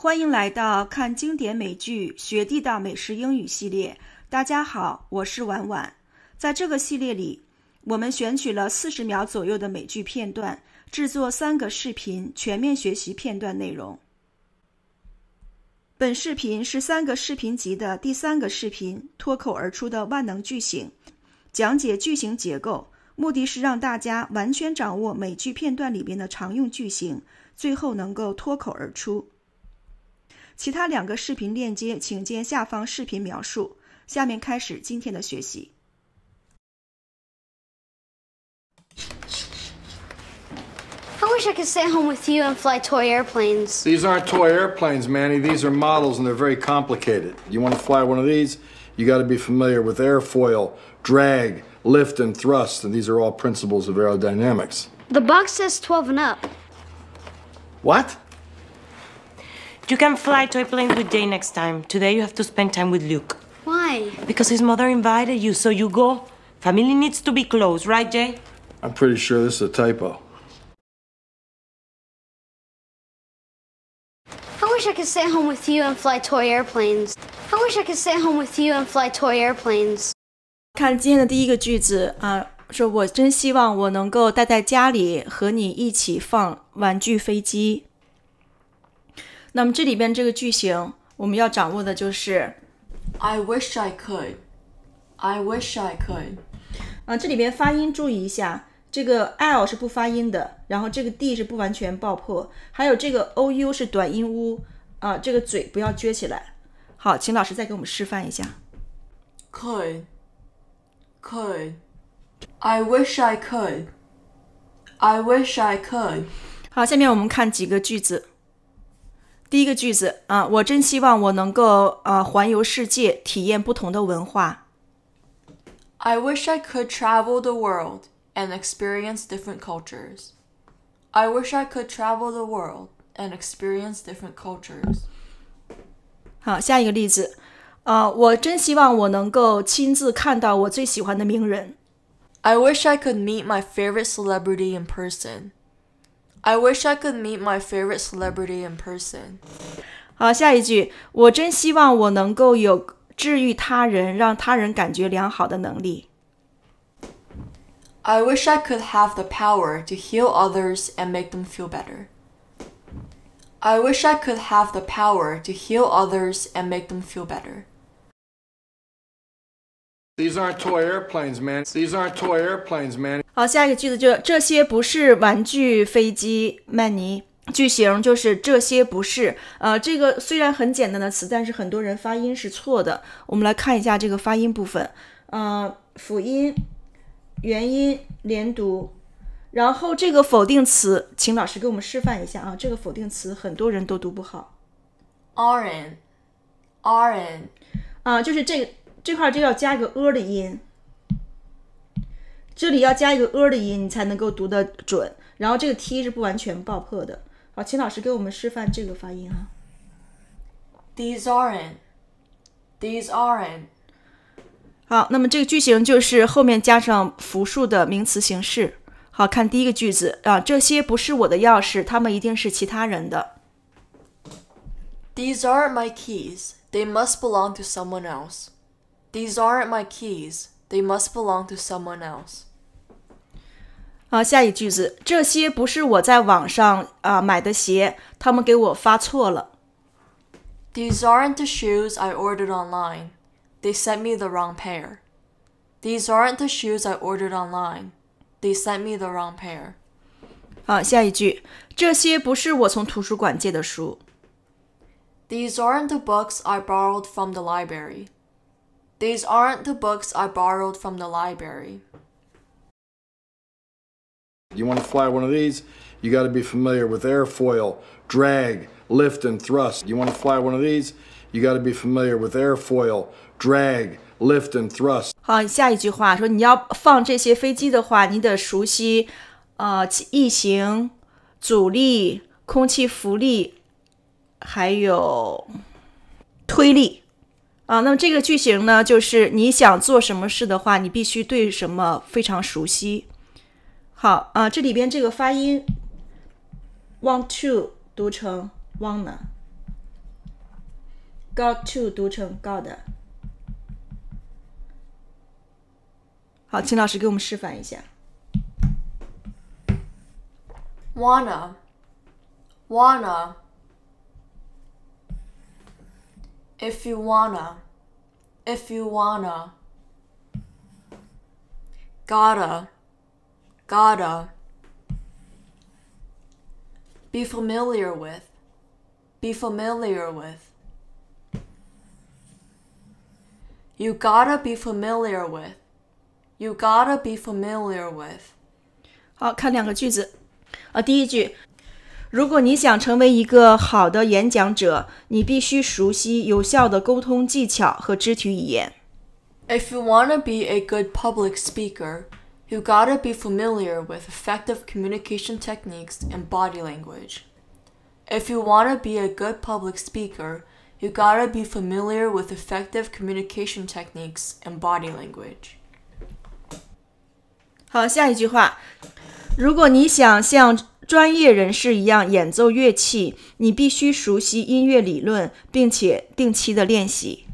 欢迎来到看经典美剧学地道美食英语系列。大家好，我是婉婉。在这个系列里，我们选取了四十秒左右的美剧片段，制作三个视频，全面学习片段内容。本视频是三个视频集的第三个视频，脱口而出的万能句型，讲解句型结构，目的是让大家完全掌握美剧片段里边的常用句型，最后能够脱口而出。其他两个视频链接请见下方视频描述。下面开始今天的学习。I wish I could stay home with you and fly toy airplanes. These aren't toy airplanes, Manny. These are models and they're very complicated. You want to fly one of these? You got to be familiar with airfoil, drag, lift, and thrust, and these are all principles of aerodynamics. The box says 12 and up. What? You can fly to a plane with Jay next time. Today you have to spend time with Luke. Why? Because his mother invited you, so you go. Family needs to be close, right, Jay? I'm pretty sure this is a typo. I wish I could stay home with you and fly toy airplanes. I wish I could stay home with you and fly toy airplanes. 看今天的第一个句子啊，说我真希望我能够待在家里和你一起放玩具飞机。那么这里边这个句型，我们要掌握的就是 I wish I could, I wish I could。啊，这里边发音注意一下，这个 L 是不发音的，然后这个 D 是不完全爆破，还有这个 O U 是短音 u，啊，这个嘴不要撅起来。好，请老师再给我们示范一下。Could, Could, I wish I could, I wish I could。好，下面我们看几个句子。第一个句子啊，我真希望我能够呃环游世界，体验不同的文化。I wish I could travel the world and experience different cultures. I wish I could travel the world and experience different cultures. 好，下一个例子，呃，我真希望我能够亲自看到我最喜欢的名人。I wish I could meet my favorite celebrity in person. I wish I could meet my favorite celebrity in person. I wish I could have the power to heal others and make them feel better. I wish I could have the power to heal others and make them feel better. These aren't toy airplanes, man. These aren't toy airplanes, man. 好，下一个句子就这些不是玩具飞机，曼尼。句型就是这些不是。呃，这个虽然很简单的词，但是很多人发音是错的。我们来看一下这个发音部分。呃，辅音、元音连读，然后这个否定词，请老师给我们示范一下啊。这个否定词很多人都读不好。o r a n o r a n 啊，就是这个。这块就要加一个“的音”，这里要加一个“的音”，你才能够读得准。然后这个 “t” 是不完全爆破的。好，请老师给我们示范这个发音啊。These aren't. These aren't. 好，那么这个句型就是后面加上复数的名词形式。好看第一个句子啊，这些不是我的钥匙，它们一定是其他人的。These aren't my keys. They must belong to someone else. These aren't my keys. They must belong to someone else. 啊，下一句子，这些不是我在网上啊买的鞋，他们给我发错了。These aren't the shoes I ordered online. They sent me the wrong pair. These aren't the shoes I ordered online. They sent me the wrong pair. These are aren't the books I borrowed from the library. These aren't the books I borrowed from the library. You want to fly one of these, you got to be familiar with airfoil, drag, lift, and thrust. You want to fly one of these, you got to be familiar with airfoil, drag, lift, and thrust. 啊，那么这个句型呢，就是你想做什么事的话，你必须对什么非常熟悉。好啊，这里边这个发音，want to 读成 wanna，got to 读成 got。好，请老师给我们示范一下。wanna，wanna。if you wanna, if you wanna. Gotta, gotta. Be familiar with, be familiar with. You gotta be familiar with, you gotta be familiar with. 好看两个句子，啊，第一句如果你想成为一个好的演讲者，你必须熟悉有效的沟通技巧和肢体语言。If you want to be a good public speaker, you gotta be familiar with effective communication techniques and body language. If you want to be a good public speaker, you gotta be familiar with effective communication techniques and body language. 专业人士一样演奏乐器，你必须熟悉音乐理论，并且定期的练习。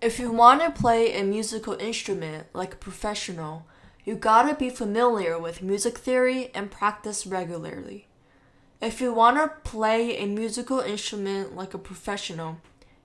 If you want to play a musical instrument like a professional, you gotta be familiar with music theory and practice regularly. If you want to play a musical instrument like a professional,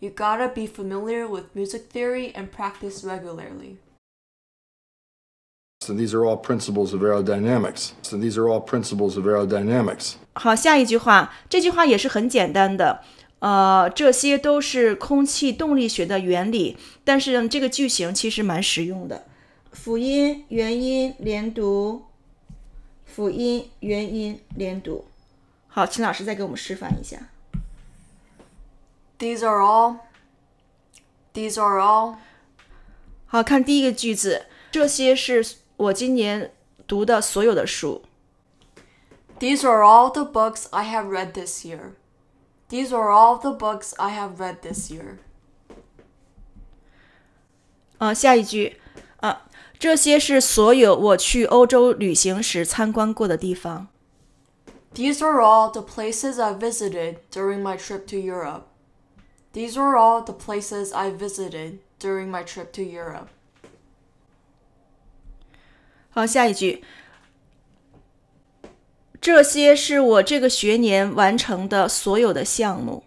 you gotta be familiar with music theory and practice regularly. these are all principles of aerodynamics。these are all principles of aerodynamics。好，下一句话，这句话也是很简单的。呃，这些都是空气动力学的原理。但是这个句型其实蛮实用的。辅音元音连读，辅音元音连读。好，请老师再给我们示范一下。These are all。These are all。好，看第一个句子，这些是。我今年读的所有的书。These are all the books I have read this year. These are all the books I have read this year. 啊，下一句啊，这些是所有我去欧洲旅行时参观过的地方。These are all the places I visited during my trip to Europe. These are all the places I visited during my trip to Europe. 好，下一句，这些是我这个学年完成的所有的项目。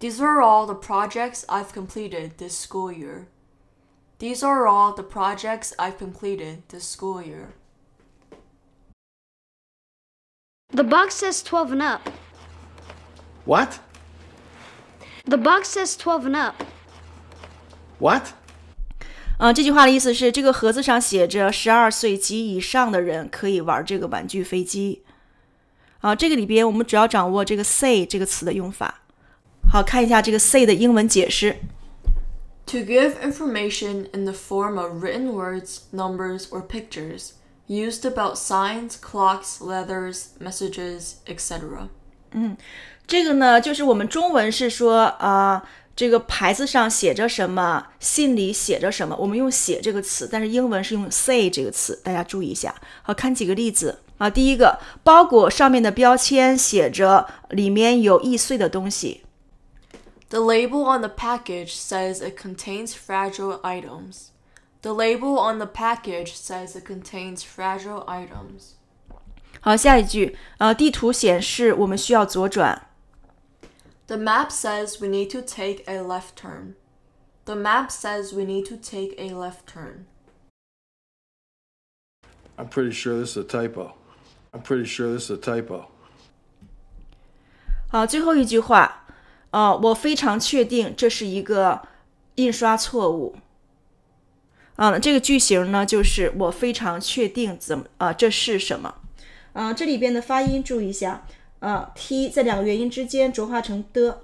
These are all the projects I've completed this school year. These are all the projects I've completed this school year. The box says 12 and up. What? The box says 12 and up. What? 啊，这句话的意思是这个盒子上写着十二岁及以上的人可以玩这个玩具飞机。啊，这个里边我们主要掌握这个 “say” 这个词的用法。好看一下这个 “say” 的英文解释：To give information in the form of written words, numbers, or pictures, used about signs, clocks, letters, messages, etc. 嗯，这个呢就是我们中文是说啊。这个牌子上写着什么？信里写着什么？我们用“写”这个词，但是英文是用 “say” 这个词，大家注意一下。好，看几个例子啊。第一个，包裹上面的标签写着里面有易碎的东西。The label on the package says it contains fragile items. The label on the package says it contains fragile items. 好，下一句，呃，地图显示我们需要左转。The map says we need to take a left turn. The map says we need to take a left turn. I'm pretty sure this is a typo. I'm pretty sure this is a typo. 啊，t 在两个元音之间浊化成的，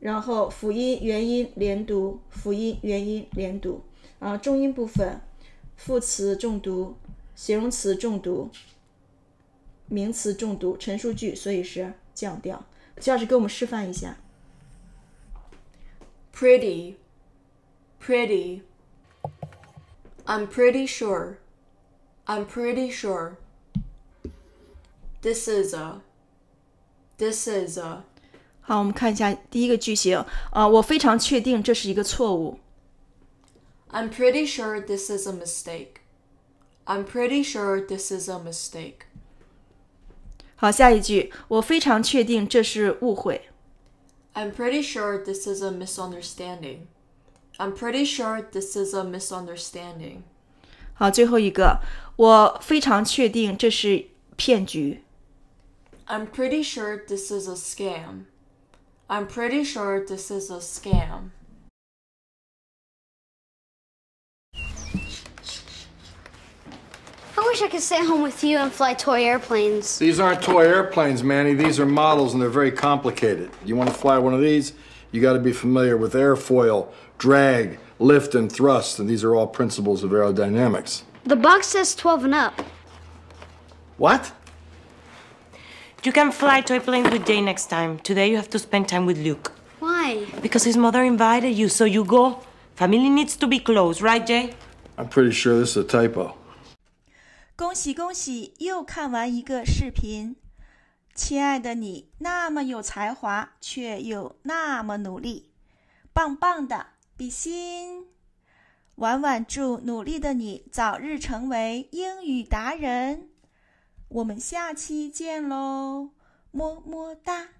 然后辅音元音连读，辅音元音连读。啊，重音部分，副词重读，形容词重读，名词重读，陈述句，所以是降调。老师给我们示范一下，pretty，pretty，I'm pretty sure，I'm pretty sure。This is a. This is a. 好，我们看一下第一个句型。啊，我非常确定这是一个错误。I'm pretty sure this is a mistake. I'm pretty sure this is a mistake. 好，下一句，我非常确定这是误会。I'm pretty sure this is a misunderstanding. I'm pretty sure this is a misunderstanding. 好，最后一个，我非常确定这是骗局。I'm pretty sure this is a scam. I'm pretty sure this is a scam. I wish I could stay home with you and fly toy airplanes. These aren't toy airplanes, Manny. These are models and they're very complicated. You want to fly one of these, you got to be familiar with airfoil, drag, lift, and thrust, and these are all principles of aerodynamics. The box says 12 and up. What? You can fly to a plane with Jay next time. Today you have to spend time with Luke. Why? Because his mother invited you, so you go. Family needs to be close, right, Jay? I'm pretty sure this is a typo. 恭喜恭喜！又看完一个视频。亲爱的你，那么有才华，却又那么努力，棒棒的，比心！婉婉祝努力的你早日成为英语达人。我们下期见喽，么么哒。